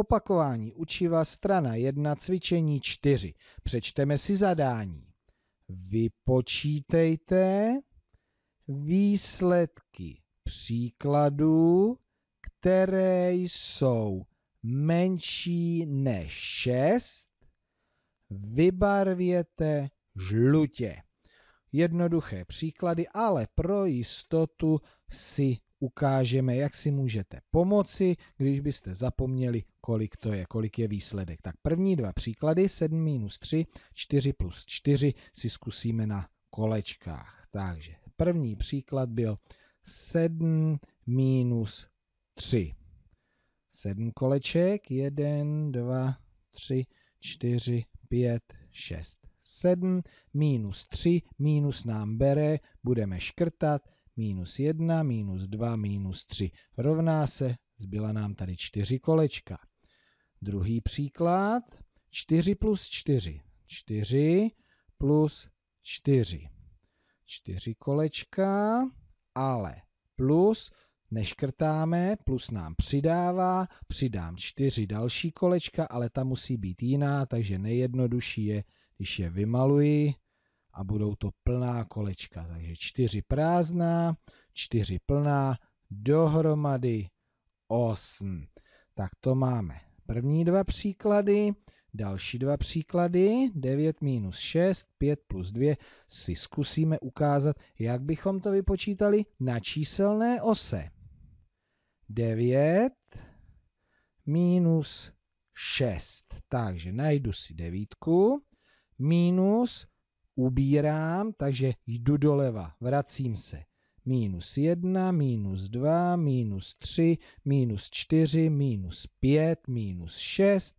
Opakování učiva strana 1 cvičení 4. Přečteme si zadání. Vypočítejte výsledky příkladů, které jsou menší než 6, vybarvěte žlutě. Jednoduché příklady, ale pro jistotu si ukážeme, jak si můžete pomoci, když byste zapomněli, kolik to je, kolik je výsledek. Tak první dva příklady, 7 minus 3, 4 plus 4, si zkusíme na kolečkách. Takže první příklad byl 7 minus 3. 7 koleček, 1, 2, 3, 4, 5, 6. 7 minus 3, minus nám bere, budeme škrtat, minus 1, minus 2, minus 3 rovná se, zbyla nám tady 4 kolečka. Druhý příklad, 4 plus 4, 4 plus 4, 4 kolečka, ale plus neškrtáme, plus nám přidává, přidám 4 další kolečka, ale ta musí být jiná, takže nejjednodušší je, když je vymaluji, a budou to plná kolečka. Takže čtyři prázdná, čtyři plná, dohromady osm. Tak to máme první dva příklady, další dva příklady, 9 minus 6, 5 plus 2, si zkusíme ukázat, jak bychom to vypočítali na číselné ose. 9 minus 6. Takže najdu si devítku minus ubírám, takže jdu doleva, vracím se. Minus 1, minus 2, minus 3, minus 4, minus 5, minus 6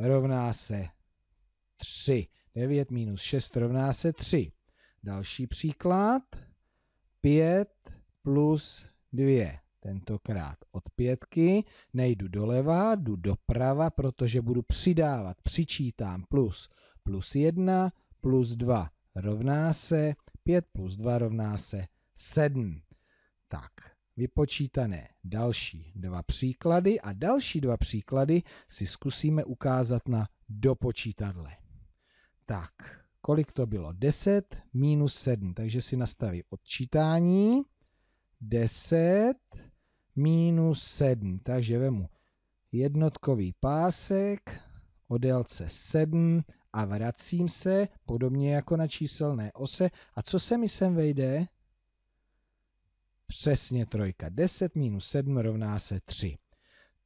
rovná se 3. 9 minus 6 rovná se 3. Další příklad. 5 plus 2. Tentokrát od pětky. Nejdu doleva, jdu doprava, protože budu přidávat. Přičítám plus. Plus 1, plus 2 rovná se 5 plus 2 rovná se 7. Tak, vypočítané další dva příklady a další dva příklady si zkusíme ukázat na dopočítadle. Tak, kolik to bylo? 10 minus 7, takže si nastavím odčítání. 10 minus 7, takže vemu jednotkový pásek, o délce 7 a vracím se, podobně jako na číselné ose. A co se mi sem vejde? Přesně trojka. 10 minus 7 rovná se 3.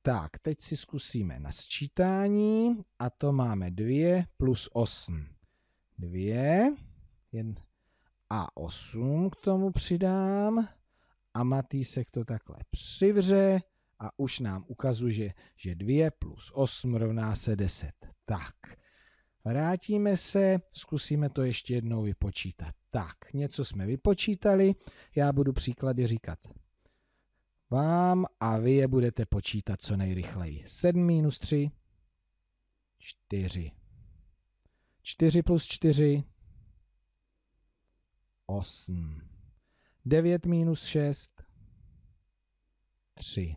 Tak, teď si zkusíme na sčítání a to máme 2 plus 8. 2 1, a 8 k tomu přidám a Matýsek to takhle přivře a už nám ukazuje, že 2 plus 8 rovná se 10. Tak, vrátíme se, zkusíme to ještě jednou vypočítat. Tak, něco jsme vypočítali, já budu příklady říkat vám a vy je budete počítat co nejrychleji. 7 minus 3, 4. 4 plus 4, 8. 9 minus 6, 3.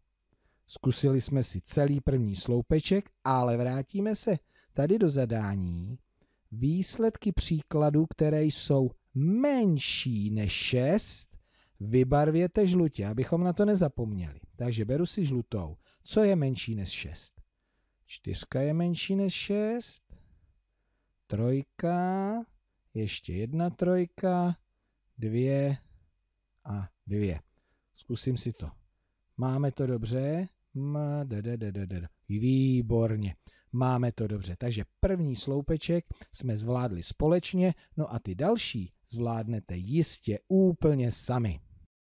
Zkusili jsme si celý první sloupeček, ale vrátíme se tady do zadání. Výsledky příkladů, které jsou menší než 6, vybarvěte žlutě, abychom na to nezapomněli. Takže beru si žlutou. Co je menší než 6? Čtyřka je menší než 6. Trojka. Ještě jedna trojka. Dvě a dvě. Zkusím si to. Máme to dobře. Výborně. Máme to dobře. Takže první sloupeček jsme zvládli společně, no a ty další zvládnete jistě úplně sami.